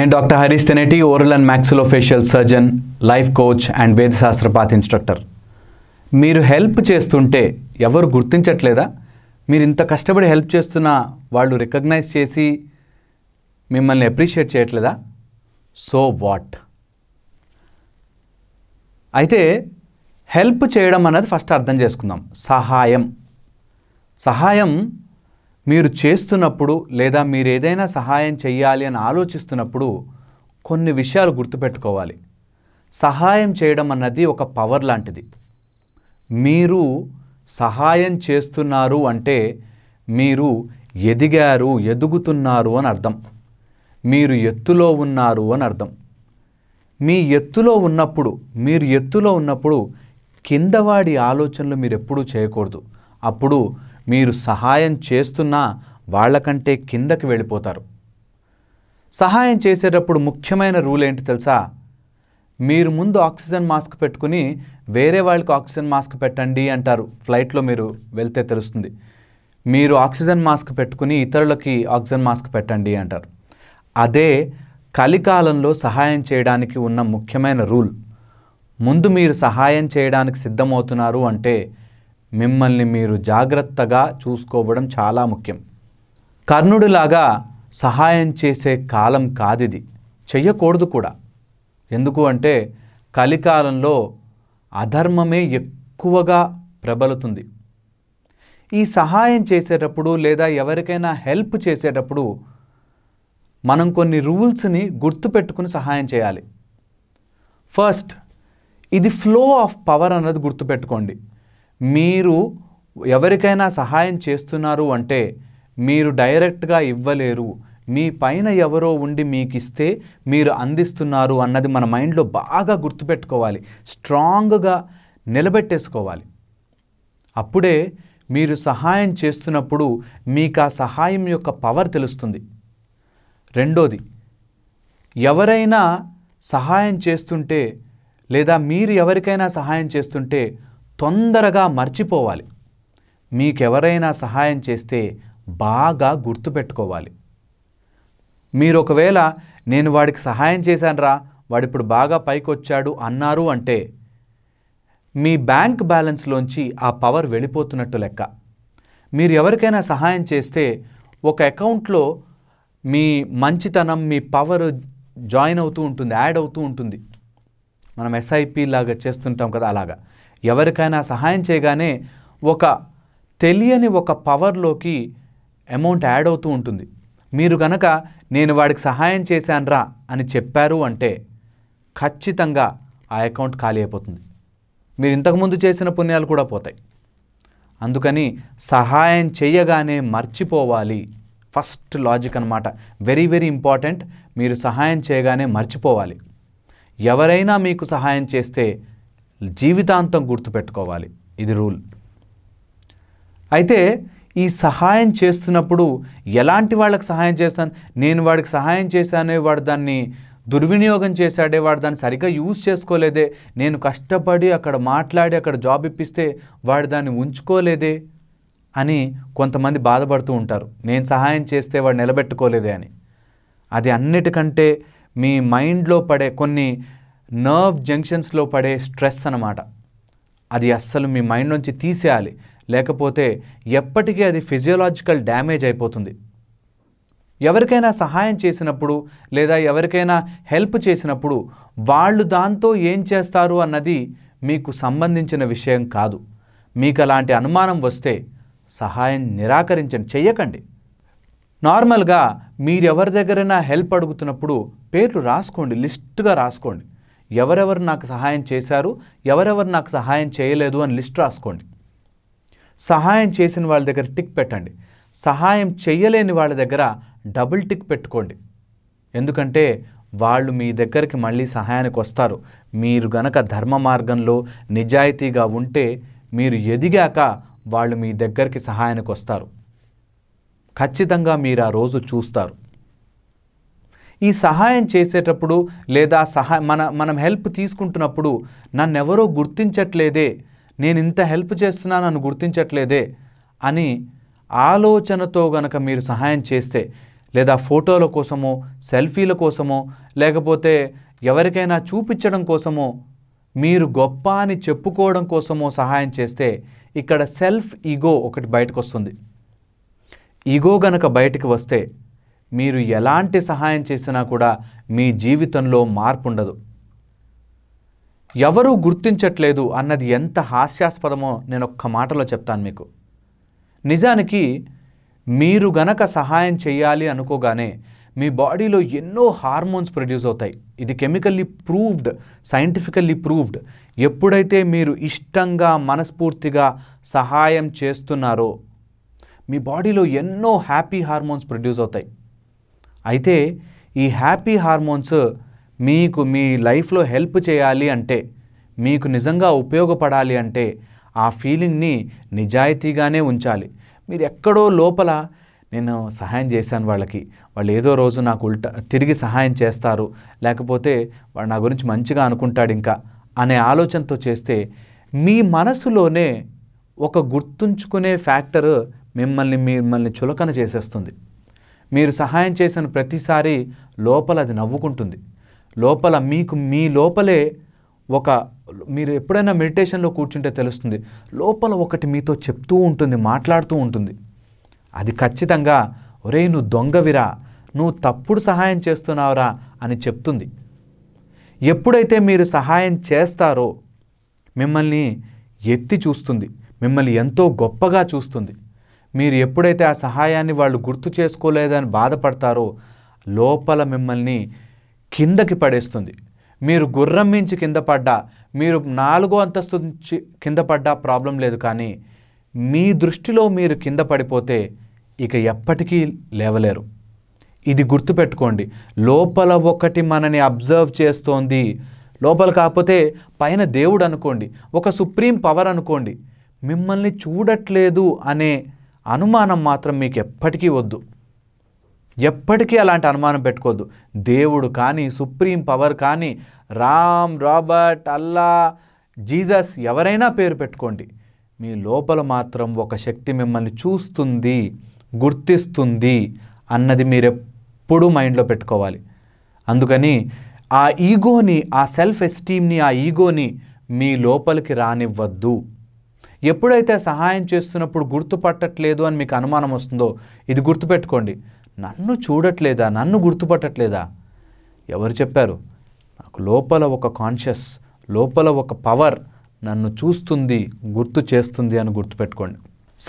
నేను doctor Harish Teneti oral and facial surgeon life coach and వేదశాస్త్ర పాత ఇన్స్ట్రక్టర్ మీరు హెల్ప్ చేస్తుంటే ఎవరు గుర్తించట్లేదా మీరు ఇంత కష్టపడి హెల్ప్ చేస్తున్న వాళ్ళు రికగ్నైజ్ చేసి మిమ్మల్ని అప్రిషియేట్ చేయట్లేదా సో వాట్ అయితే హెల్ప్ చేయడం అన్నది ఫస్ట్ అర్థం చేసుకుందాం సహాయం సహాయం మీరు చేస్తున్నప్పుడు లేదా మీరు ఏదైనా సహాయం చేయాలి అని ఆలోచిస్తున్నప్పుడు కొన్ని విషయాలు గుర్తుపెట్టుకోవాలి సహాయం చేయడం అన్నది ఒక పవర్ లాంటిది మీరు సహాయం చేస్తున్నారు అంటే మీరు ఎదిగారు ఎదుగుతున్నారు అని అర్థం మీరు ఎత్తులో ఉన్నారు అని అర్థం మీ ఎత్తులో ఉన్నప్పుడు మీరు ఎత్తులో ఉన్నప్పుడు కిందవాడి ఆలోచనలు మీరు ఎప్పుడూ చేయకూడదు అప్పుడు మీరు సహాయం చేస్తున్నా వాళ్ళకంటే కిందకి వెళ్ళిపోతారు సహాయం చేసేటప్పుడు ముఖ్యమైన రూల్ ఏంటి తెలుసా మీరు ముందు ఆక్సిజన్ మాస్క్ పెట్టుకుని వేరే వాళ్ళకి ఆక్సిజన్ మాస్క్ పెట్టండి అంటారు ఫ్లైట్లో మీరు వెళ్తే తెలుస్తుంది మీరు ఆక్సిజన్ మాస్క్ పెట్టుకుని ఇతరులకి ఆక్సిజన్ మాస్క్ పెట్టండి అంటారు అదే కలికాలంలో సహాయం చేయడానికి ఉన్న ముఖ్యమైన రూల్ ముందు మీరు సహాయం చేయడానికి సిద్ధమవుతున్నారు అంటే మిమ్మల్ని మీరు జాగ్రత్తగా చూసుకోవడం చాలా ముఖ్యం కర్ణుడిలాగా సహాయం చేసే కాలం కాదిది చెయ్యకూడదు కూడా ఎందుకు అంటే కలికాలంలో అధర్మమే ఎక్కువగా ప్రబలుతుంది ఈ సహాయం చేసేటప్పుడు లేదా ఎవరికైనా హెల్ప్ చేసేటప్పుడు మనం కొన్ని రూల్స్ని గుర్తుపెట్టుకుని సహాయం చేయాలి ఫస్ట్ ఇది ఫ్లో ఆఫ్ పవర్ అన్నది గుర్తుపెట్టుకోండి మీరు ఎవరికైనా సహాయం చేస్తున్నారు అంటే మీరు డైరెక్ట్గా ఇవ్వలేరు మీ పైన ఎవరో ఉండి మీకు ఇస్తే మీరు అందిస్తున్నారు అన్నది మన మైండ్లో బాగా గుర్తుపెట్టుకోవాలి స్ట్రాంగ్గా నిలబెట్టేసుకోవాలి అప్పుడే మీరు సహాయం చేస్తున్నప్పుడు మీకు ఆ సహాయం యొక్క పవర్ తెలుస్తుంది రెండోది ఎవరైనా సహాయం చేస్తుంటే లేదా మీరు ఎవరికైనా సహాయం చేస్తుంటే తొందరగా మర్చిపోవాలి మీకెవరైనా సహాయం చేస్తే బాగా గుర్తుపెట్టుకోవాలి మీరు ఒకవేళ నేను వాడికి సహాయం చేశానురా వాడిప్పుడు బాగా పైకి వచ్చాడు అన్నారు అంటే మీ బ్యాంక్ బ్యాలెన్స్లోంచి ఆ పవర్ వెళ్ళిపోతున్నట్టు లెక్క మీరు ఎవరికైనా సహాయం చేస్తే ఒక అకౌంట్లో మీ మంచితనం మీ పవర్ జాయిన్ అవుతూ ఉంటుంది యాడ్ అవుతూ ఉంటుంది మనం ఎస్ఐపి లాగా చేస్తుంటాం కదా అలాగా ఎవరికైనా సహాయం చేయగానే ఒక తెలియని ఒక పవర్లోకి అమౌంట్ యాడ్ అవుతూ ఉంటుంది మీరు కనుక నేను వాడికి సహాయం చేశానురా అని చెప్పారు అంటే ఖచ్చితంగా ఆ అకౌంట్ ఖాళీ అయిపోతుంది మీరు ఇంతకుముందు చేసిన పుణ్యాలు కూడా పోతాయి అందుకని సహాయం చేయగానే మర్చిపోవాలి ఫస్ట్ లాజిక్ అనమాట వెరీ వెరీ ఇంపార్టెంట్ మీరు సహాయం చేయగానే మర్చిపోవాలి ఎవరైనా మీకు సహాయం చేస్తే జీవితాంతం గుర్తుపెట్టుకోవాలి ఇది రూల్ అయితే ఈ సహాయం చేస్తున్నప్పుడు ఎలాంటి వాళ్ళకి సహాయం చేస్తాను నేను వాడికి సహాయం చేశానే వాడు దాన్ని దుర్వినియోగం చేశాడే వాడు దాన్ని సరిగ్గా యూజ్ చేసుకోలేదే నేను కష్టపడి అక్కడ మాట్లాడి అక్కడ జాబ్ ఇప్పిస్తే వాడు దాన్ని ఉంచుకోలేదే అని కొంతమంది బాధపడుతూ ఉంటారు నేను సహాయం చేస్తే వాడు నిలబెట్టుకోలేదే అని అది అన్నిటికంటే మీ మైండ్లో పడే కొన్ని నర్వ్ జంక్షన్స్లో పడే స్ట్రెస్ అనమాట అది అస్సలు మీ మైండ్ నుంచి తీసేయాలి లేకపోతే ఎప్పటికీ అది ఫిజియోలాజికల్ డ్యామేజ్ అయిపోతుంది ఎవరికైనా సహాయం చేసినప్పుడు లేదా ఎవరికైనా హెల్ప్ చేసినప్పుడు వాళ్ళు దాంతో ఏం చేస్తారు అన్నది మీకు సంబంధించిన విషయం కాదు మీకు అలాంటి అనుమానం వస్తే సహాయం నిరాకరించండి చెయ్యకండి నార్మల్గా మీరెవరి దగ్గరైనా హెల్ప్ అడుగుతున్నప్పుడు పేర్లు రాసుకోండి లిస్ట్గా రాసుకోండి ఎవరెవరు నాకు సహాయం చేశారు ఎవరెవరు నాకు సహాయం చేయలేదు అని లిస్ట్ రాసుకోండి సహాయం చేసిన వాళ్ళ దగ్గర టిక్ పెట్టండి సహాయం చేయలేని వాళ్ళ దగ్గర డబుల్ టిక్ పెట్టుకోండి ఎందుకంటే వాళ్ళు మీ దగ్గరికి మళ్ళీ సహాయానికి వస్తారు మీరు గనక ధర్మ మార్గంలో నిజాయితీగా ఉంటే మీరు ఎదిగాక వాళ్ళు మీ దగ్గరికి సహాయానికి వస్తారు ఖచ్చితంగా మీరు ఆ రోజు చూస్తారు ఈ సహాయం చేసేటప్పుడు లేదా సహాయ మన మనం హెల్ప్ తీసుకుంటున్నప్పుడు నన్నెవరో గుర్తించట్లేదే నేను ఇంత హెల్ప్ చేస్తున్నా నన్ను గుర్తించట్లేదే అని ఆలోచనతో గనక మీరు సహాయం చేస్తే లేదా ఫోటోల కోసమో సెల్ఫీల కోసమో లేకపోతే ఎవరికైనా చూపించడం కోసమో మీరు గొప్ప అని చెప్పుకోవడం కోసమో సహాయం చేస్తే ఇక్కడ సెల్ఫ్ ఈగో ఒకటి బయటకు వస్తుంది ఈగో గనక బయటకు వస్తే మీరు ఎలాంటి సహాయం చేసినా కూడా మీ జీవితంలో మార్పు ఉండదు ఎవరూ గుర్తించట్లేదు అన్నది ఎంత హాస్యాస్పదమో నేను ఒక్క మాటలో చెప్తాను మీకు నిజానికి మీరు గనక సహాయం చేయాలి అనుకోగానే మీ బాడీలో ఎన్నో హార్మోన్స్ ప్రొడ్యూస్ అవుతాయి ఇది కెమికల్లీ ప్రూవ్డ్ సైంటిఫికల్లీ ప్రూవ్డ్ ఎప్పుడైతే మీరు ఇష్టంగా మనస్ఫూర్తిగా సహాయం చేస్తున్నారో మీ బాడీలో ఎన్నో హ్యాపీ హార్మోన్స్ ప్రొడ్యూస్ అవుతాయి అయితే ఈ హ్యాపీ హార్మోన్స్ మీకు మీ లైఫ్లో హెల్ప్ చేయాలి అంటే మీకు నిజంగా ఉపయోగపడాలి అంటే ఆ ఫీలింగ్ని నిజాయితీగానే ఉంచాలి మీరు ఎక్కడో లోపల నేను సహాయం చేశాను వాళ్ళకి వాళ్ళు ఏదో రోజు నాకు ఉల్టా తిరిగి సహాయం చేస్తారు లేకపోతే వాడు నా గురించి మంచిగా అనుకుంటాడు ఇంకా అనే ఆలోచనతో చేస్తే మీ మనసులోనే ఒక గుర్తుంచుకునే ఫ్యాక్టర్ మిమ్మల్ని మిమ్మల్ని చులకన చేసేస్తుంది మీరు సహాయం చేసిన ప్రతిసారి లోపల అది నవ్వుకుంటుంది లోపల మీకు మీ లోపలే ఒక మీరు ఎప్పుడైనా మెడిటేషన్లో కూర్చుంటే తెలుస్తుంది లోపల ఒకటి మీతో చెప్తూ ఉంటుంది మాట్లాడుతూ ఉంటుంది అది ఖచ్చితంగా ఒరే నువ్వు దొంగవిరా నువ్వు తప్పుడు సహాయం చేస్తున్నావురా అని చెప్తుంది ఎప్పుడైతే మీరు సహాయం చేస్తారో మిమ్మల్ని ఎత్తి చూస్తుంది మిమ్మల్ని ఎంతో గొప్పగా చూస్తుంది మీరు ఎప్పుడైతే ఆ సహాయాన్ని వాళ్ళు గుర్తు చేసుకోలేదని బాధపడతారో లోపల మిమ్మల్ని కిందకి పడేస్తుంది మీరు గుర్రం మించి కింద పడ్డా మీరు నాలుగో అంతస్తు నుంచి కింద పడ్డా ప్రాబ్లం లేదు కానీ మీ దృష్టిలో మీరు కింద పడిపోతే ఇక ఎప్పటికీ లేవలేరు ఇది గుర్తుపెట్టుకోండి లోపల ఒకటి మనని అబ్జర్వ్ చేస్తోంది లోపల కాకపోతే పైన దేవుడు అనుకోండి ఒక సుప్రీం పవర్ అనుకోండి మిమ్మల్ని చూడట్లేదు అనే అనుమానం మాత్రం మీకు ఎప్పటికీ వద్దు ఎప్పటికీ అలాంటి అనుమానం పెట్టుకోవద్దు దేవుడు కానీ సుప్రీం పవర్ కానీ రామ్ రాబర్ట్ అల్లా జీసస్ ఎవరైనా పేరు పెట్టుకోండి మీ లోపల మాత్రం ఒక శక్తి మిమ్మల్ని చూస్తుంది గుర్తిస్తుంది అన్నది మీరెప్పుడూ మైండ్లో పెట్టుకోవాలి అందుకని ఆ ఈగోని ఆ సెల్ఫ్ ఎస్టీమ్ని ఆ ఈగోని మీ లోపలికి రానివ్వద్దు ఎప్పుడైతే సహాయం చేస్తున్నప్పుడు గుర్తుపట్టట్లేదు అని మీకు అనుమానం వస్తుందో ఇది గుర్తుపెట్టుకోండి నన్ను చూడట్లేదా నన్ను గుర్తుపట్టట్లేదా ఎవరు చెప్పారు నాకు లోపల ఒక కాన్షియస్ లోపల ఒక పవర్ నన్ను చూస్తుంది గుర్తు చేస్తుంది అని గుర్తుపెట్టుకోండి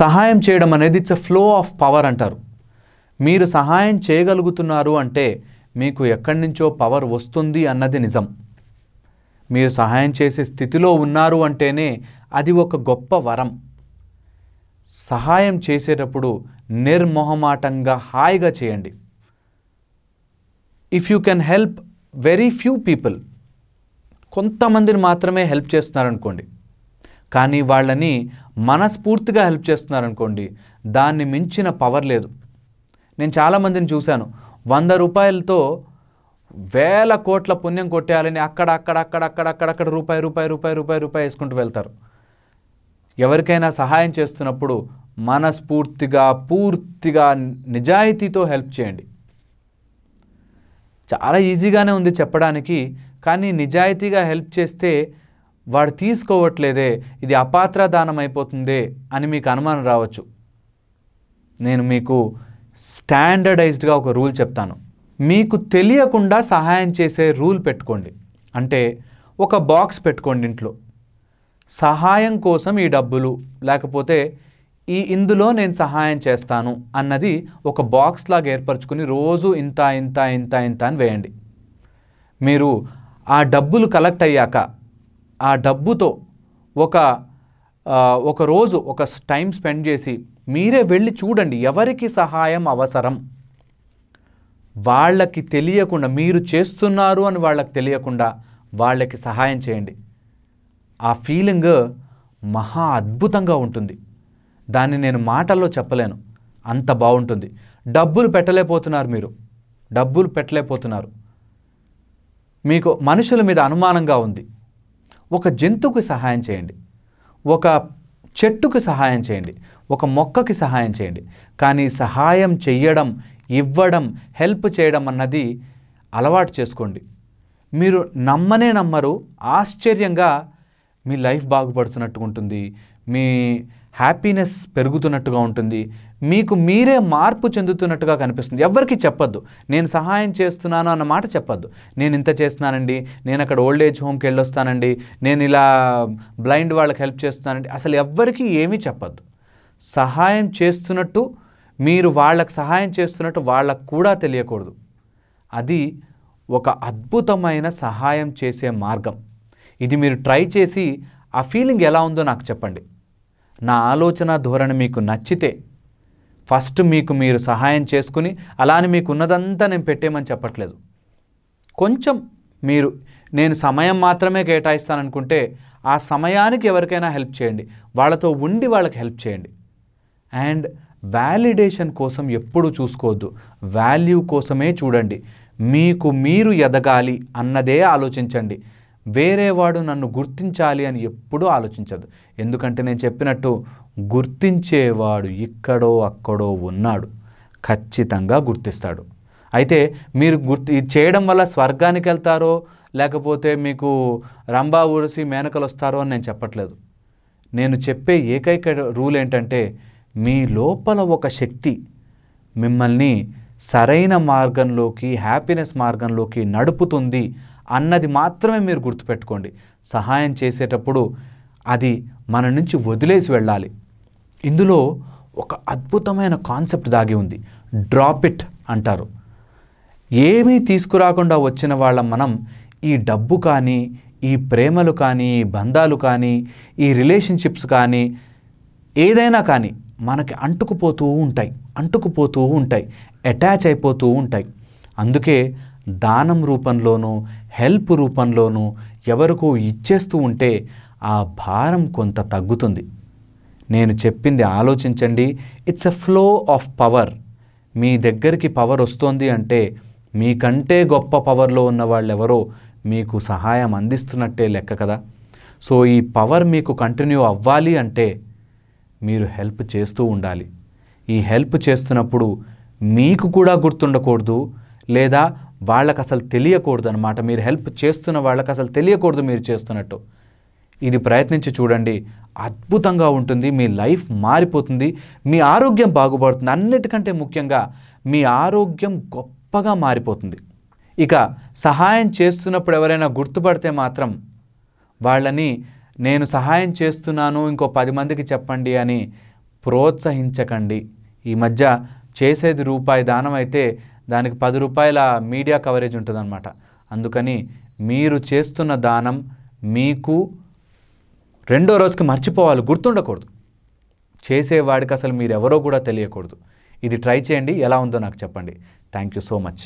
సహాయం చేయడం అనేది it's a flow of power అంటారు మీరు సహాయం చేయగలుగుతున్నారు అంటే మీకు ఎక్కడి నుంచో పవర్ వస్తుంది అన్నది నిజం మీరు సహాయం చేసే స్థితిలో ఉన్నారు అంటేనే అది ఒక గొప్ప వరం సహాయం చేసేటప్పుడు నిర్మొహమాటంగా హాయిగా చేయండి if you can help very few people కొంతమందిని మాత్రమే హెల్ప్ చేస్తున్నారనుకోండి కానీ వాళ్ళని మనస్ఫూర్తిగా హెల్ప్ చేస్తున్నారనుకోండి దాన్ని మించిన పవర్ లేదు నేను చాలామందిని చూశాను వంద రూపాయలతో వేల కోట్ల పుణ్యం కొట్టేయాలని అక్కడ అక్కడ అక్కడ అక్కడ అక్కడక్కడ రూపాయి రూపాయి రూపాయి రూపాయి రూపాయి వేసుకుంటూ వెళ్తారు ఎవరికైనా సహాయం చేస్తున్నప్పుడు మనస్ఫూర్తిగా పూర్తిగా నిజాయితీతో హెల్ప్ చేయండి చాలా ఈజీగానే ఉంది చెప్పడానికి కానీ నిజాయితీగా హెల్ప్ చేస్తే వాడు తీసుకోవట్లేదే ఇది అపాత్ర దానం అయిపోతుందే అని మీకు అనుమానం రావచ్చు నేను మీకు స్టాండర్డైజ్డ్గా ఒక రూల్ చెప్తాను మీకు తెలియకుండా సహాయం చేసే రూల్ పెట్టుకోండి అంటే ఒక బాక్స్ పెట్టుకోండి ఇంట్లో సహాయం కోసం ఈ డబ్బులు లేకపోతే ఈ ఇందులో నేను సహాయం చేస్తాను అన్నది ఒక బాక్స్ లాగా ఏర్పరచుకుని రోజు ఇంత ఇంత ఇంత ఇంత అని వేయండి మీరు ఆ డబ్బులు కలెక్ట్ అయ్యాక ఆ డబ్బుతో ఒక ఒక రోజు ఒక టైం స్పెండ్ చేసి మీరే వెళ్ళి చూడండి ఎవరికి సహాయం అవసరం వాళ్ళకి తెలియకుండా మీరు చేస్తున్నారు అని వాళ్ళకి తెలియకుండా వాళ్ళకి సహాయం చేయండి ఆ ఫీలింగ్ మహా అద్భుతంగా ఉంటుంది దాన్ని నేను మాటల్లో చెప్పలేను అంత బాగుంటుంది డబ్బులు పెట్టలేకపోతున్నారు మీరు డబ్బులు పెట్టలేకపోతున్నారు మీకు మనుషుల మీద అనుమానంగా ఉంది ఒక జంతువుకి సహాయం చేయండి ఒక చెట్టుకు సహాయం చేయండి ఒక మొక్కకి సహాయం చేయండి కానీ సహాయం చెయ్యడం ఇవ్వడం హెల్ప్ చేయడం అన్నది అలవాటు చేసుకోండి మీరు నమ్మనే నమ్మరు ఆశ్చర్యంగా మీ లైఫ్ బాగుపడుతున్నట్టుగా ఉంటుంది మీ హ్యాపీనెస్ పెరుగుతున్నట్టుగా ఉంటుంది మీకు మీరే మార్పు చెందుతున్నట్టుగా కనిపిస్తుంది ఎవరికి చెప్పొద్దు నేను సహాయం చేస్తున్నాను అన్న మాట చెప్పొద్దు నేను ఇంత చేస్తున్నానండి నేను అక్కడ ఓల్డ్ ఏజ్ హోమ్కి వెళ్ళొస్తానండి నేను ఇలా బ్లైండ్ వాళ్ళకి హెల్ప్ చేస్తున్నానండి అసలు ఎవ్వరికీ ఏమీ చెప్పొద్దు సహాయం చేస్తున్నట్టు మీరు వాళ్ళకు సహాయం చేస్తున్నట్టు వాళ్ళకు కూడా తెలియకూడదు అది ఒక అద్భుతమైన సహాయం చేసే మార్గం ఇది మీరు ట్రై చేసి ఆ ఫీలింగ్ ఎలా ఉందో నాకు చెప్పండి నా ఆలోచన ధోరణి మీకు నచ్చితే ఫస్ట్ మీకు మీరు సహాయం చేసుకుని అలానే మీకు ఉన్నదంతా నేను పెట్టేమని చెప్పట్లేదు కొంచెం మీరు నేను సమయం మాత్రమే కేటాయిస్తాననుకుంటే ఆ సమయానికి ఎవరికైనా హెల్ప్ చేయండి వాళ్ళతో ఉండి వాళ్ళకి హెల్ప్ చేయండి అండ్ వ్యాలిడేషన్ కోసం ఎప్పుడు చూసుకోవద్దు వాల్యూ కోసమే చూడండి మీకు మీరు ఎదగాలి అన్నదే ఆలోచించండి వేరేవాడు నన్ను గుర్తించాలి అని ఎప్పుడూ ఆలోచించదు ఎందుకంటే నేను చెప్పినట్టు గుర్తించేవాడు ఇక్కడో అక్కడో ఉన్నాడు ఖచ్చితంగా గుర్తిస్తాడు అయితే మీరు గుర్తి ఇది చేయడం వల్ల స్వర్గానికి వెళ్తారో లేకపోతే మీకు రంభా ఊరిసి మేనకలు వస్తారో అని నేను చెప్పట్లేదు నేను చెప్పే ఏకైక రూల్ ఏంటంటే మీ లోపల ఒక శక్తి మిమ్మల్ని సరైన మార్గంలోకి హ్యాపీనెస్ మార్గంలోకి నడుపుతుంది అన్నది మాత్రమే మీరు గుర్తుపెట్టుకోండి సహాయం చేసేటప్పుడు అది మన నుంచి వదిలేసి వెళ్ళాలి ఇందులో ఒక అద్భుతమైన కాన్సెప్ట్ దాగి ఉంది డ్రాప్ ఇట్ అంటారు ఏమీ తీసుకురాకుండా వచ్చిన వాళ్ళ మనం ఈ డబ్బు కానీ ఈ ప్రేమలు కానీ ఈ బంధాలు కానీ ఈ రిలేషన్షిప్స్ కానీ ఏదైనా కానీ మనకి అంటుకుపోతూ ఉంటాయి అంటుకుపోతూ ఉంటాయి అటాచ్ అయిపోతూ ఉంటాయి అందుకే దానం రూపంలోనూ హెల్ప్ రూపంలోనూ ఎవరికో ఇచ్చేస్తూ ఉంటే ఆ భారం కొంత తగ్గుతుంది నేను చెప్పింది ఆలోచించండి it's a flow of power మీ దగ్గరికి పవర్ వస్తోంది అంటే మీకంటే గొప్ప పవర్లో ఉన్న ఎవరో మీకు సహాయం అందిస్తున్నట్టే లెక్క కదా సో ఈ పవర్ మీకు కంటిన్యూ అవ్వాలి అంటే మీరు హెల్ప్ చేస్తూ ఉండాలి ఈ హెల్ప్ చేస్తున్నప్పుడు మీకు కూడా గుర్తుండకూడదు లేదా వాళ్ళకి అసలు తెలియకూడదు అనమాట మీరు హెల్ప్ చేస్తున్న వాళ్ళకి అసలు తెలియకూడదు మీరు చేస్తున్నట్టు ఇది ప్రయత్నించి చూడండి అద్భుతంగా ఉంటుంది మీ లైఫ్ మారిపోతుంది మీ ఆరోగ్యం బాగుపడుతుంది అన్నిటికంటే ముఖ్యంగా మీ ఆరోగ్యం గొప్పగా మారిపోతుంది ఇక సహాయం చేస్తున్నప్పుడు ఎవరైనా గుర్తుపడితే మాత్రం వాళ్ళని నేను సహాయం చేస్తున్నాను ఇంకో పది మందికి చెప్పండి అని ప్రోత్సహించకండి ఈ మధ్య చేసేది రూపాయి దానం అయితే దానికి పది రూపాయల మీడియా కవరేజ్ ఉంటుందన్నమాట అందుకని మీరు చేస్తున్న దానం మీకు రెండో రోజుకి మర్చిపోవాలి గుర్తుండకూడదు చేసేవాడికి అసలు మీరు ఎవరో కూడా తెలియకూడదు ఇది ట్రై చేయండి ఎలా ఉందో నాకు చెప్పండి థ్యాంక్ యూ సో మచ్